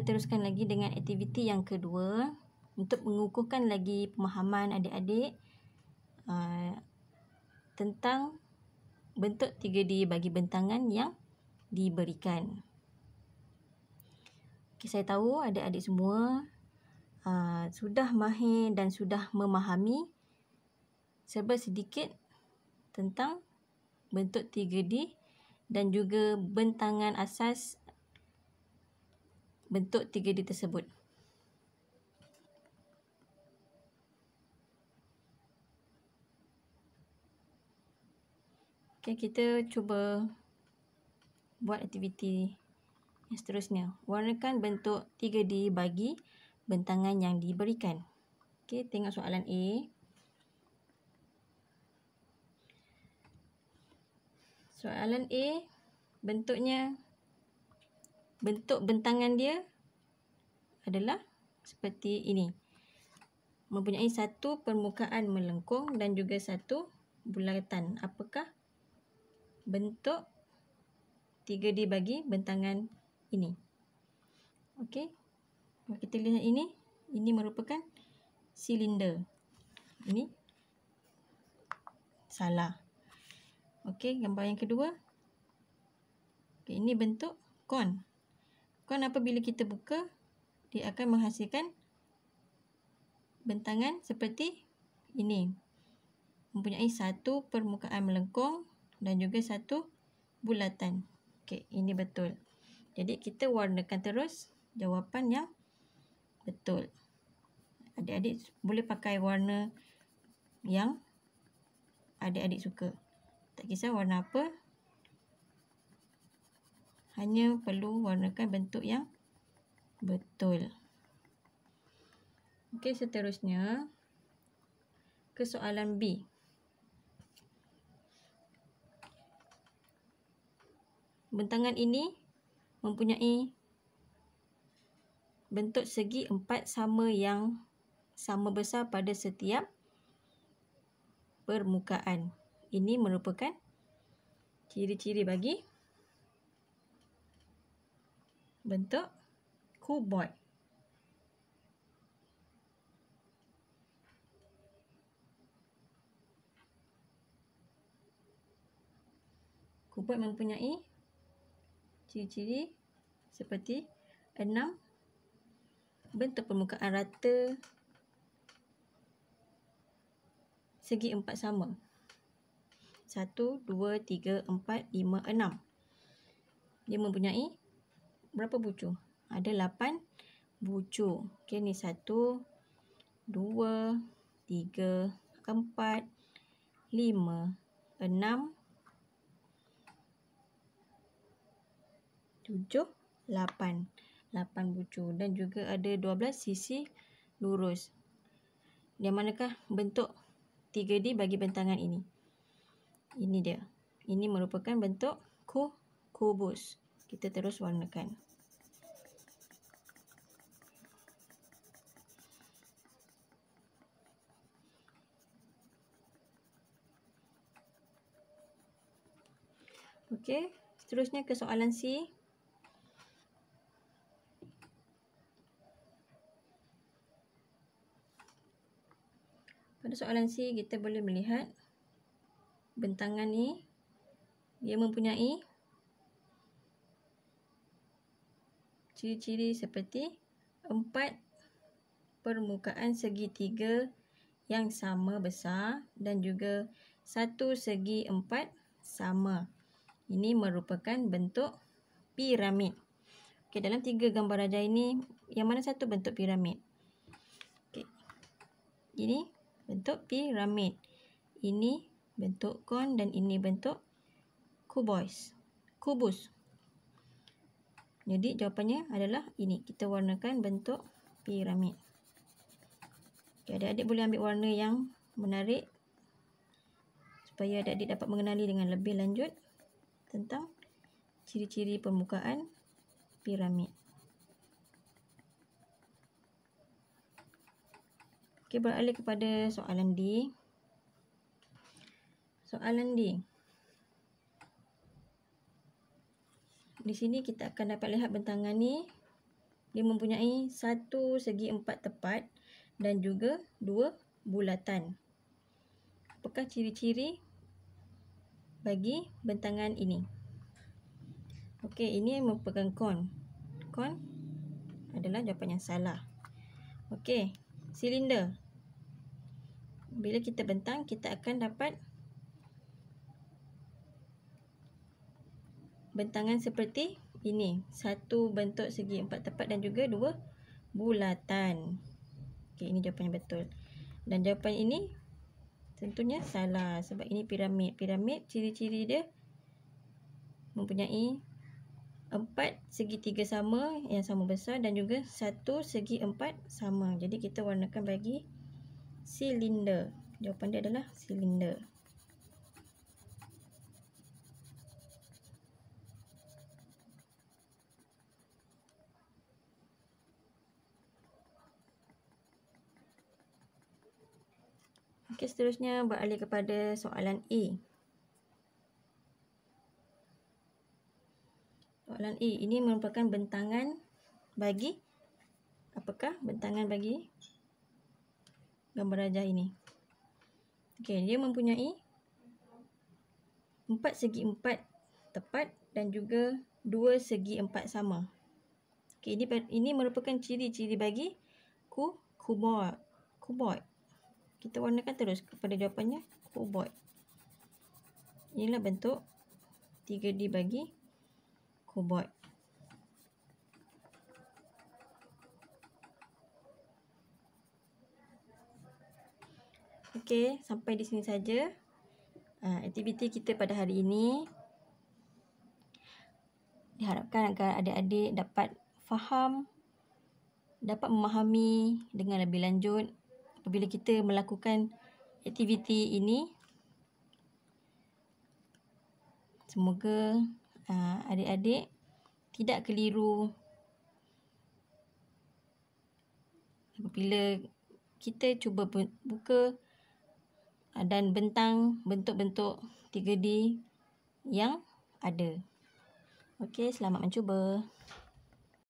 kita teruskan lagi dengan aktiviti yang kedua untuk mengukuhkan lagi pemahaman adik-adik uh, tentang bentuk 3D bagi bentangan yang diberikan. Okay, saya tahu adik-adik semua uh, sudah mahir dan sudah memahami sebab sedikit tentang bentuk 3D dan juga bentangan asas bentuk 3D tersebut. Okay, kita cuba buat aktiviti yang seterusnya. Warnakan bentuk 3D bagi bentangan yang diberikan. Okay, tengok soalan A. Soalan A, bentuknya bentuk bentangan dia adalah seperti ini. Mempunyai satu permukaan melengkung dan juga satu bulatan. Apakah bentuk 3D bagi bentangan ini? Okey. Kita lihat ini. Ini merupakan silinder. Ini salah. Okey, gambar yang kedua. Okey, ini bentuk kon. Kan apabila kita buka, dia akan menghasilkan bentangan seperti ini. Mempunyai satu permukaan melengkung dan juga satu bulatan. Okey, ini betul. Jadi kita warnakan terus jawapan yang betul. Adik-adik boleh pakai warna yang adik-adik suka. Tak kisah warna apa hanya perlu warnakan bentuk yang betul Okey, seterusnya ke soalan B bentangan ini mempunyai bentuk segi empat sama yang sama besar pada setiap permukaan ini merupakan ciri-ciri bagi bentuk kuboid. Kuboid mempunyai ciri-ciri seperti enam bentuk permukaan rata segi empat sama. Satu, dua, tiga, empat, lima, enam. Dia mempunyai berapa bucu? Ada 8 bucu. Okey ni 1 2 3 4 5 6 7 8 8 bucu dan juga ada 12 sisi lurus. Yang manakah bentuk 3D bagi bentangan ini? Ini dia. Ini merupakan bentuk kubus kita terus warnakan Okey, seterusnya ke soalan C. Pada soalan C kita boleh melihat bentangan ni dia mempunyai ciri-ciri seperti empat permukaan segitiga yang sama besar dan juga satu segi empat sama. Ini merupakan bentuk piramid. Okay dalam tiga gambar raja ini, yang mana satu bentuk piramid? Okay, Ini bentuk piramid. Ini bentuk kon dan ini bentuk kubus. Kubus. Jadi jawapannya adalah ini. Kita warnakan bentuk piramid. Okay, adik-adik boleh ambil warna yang menarik supaya adik-adik dapat mengenali dengan lebih lanjut tentang ciri-ciri permukaan piramid. Okey, beralih kepada soalan D. Soalan D. di sini kita akan dapat lihat bentangan ni dia mempunyai satu segi empat tepat dan juga dua bulatan. Apakah ciri-ciri bagi bentangan ini? Okey, ini merupakan kon. Kon adalah jawapan yang salah. Okey, silinder. Bila kita bentang, kita akan dapat bentangan seperti ini. Satu bentuk segi empat tepat dan juga dua bulatan. Okey, ini jawapannya betul. Dan jawapan ini tentunya salah sebab ini piramid. Piramid ciri-ciri dia mempunyai empat segi tiga sama yang sama besar dan juga satu segi empat sama. Jadi kita warnakan bagi silinder. Jawapan dia adalah silinder. Silinder. Okey, seterusnya beralih kepada soalan A. Soalan A, ini merupakan bentangan bagi apakah bentangan bagi gambar rajah ini. Okey, dia mempunyai empat segi empat tepat dan juga dua segi empat sama. Okey, ini ini merupakan ciri-ciri bagi ku kuboid kita warnakan terus kepada jawapannya kobot. Inilah bentuk 3D bagi kobot. Okey, sampai di sini saja uh, aktiviti kita pada hari ini. Diharapkan agar adik-adik dapat faham, dapat memahami dengan lebih lanjut apabila kita melakukan aktiviti ini semoga ah, adik-adik tidak keliru apabila kita cuba buka ah, dan bentang bentuk-bentuk 3D yang ada Okey, selamat mencuba.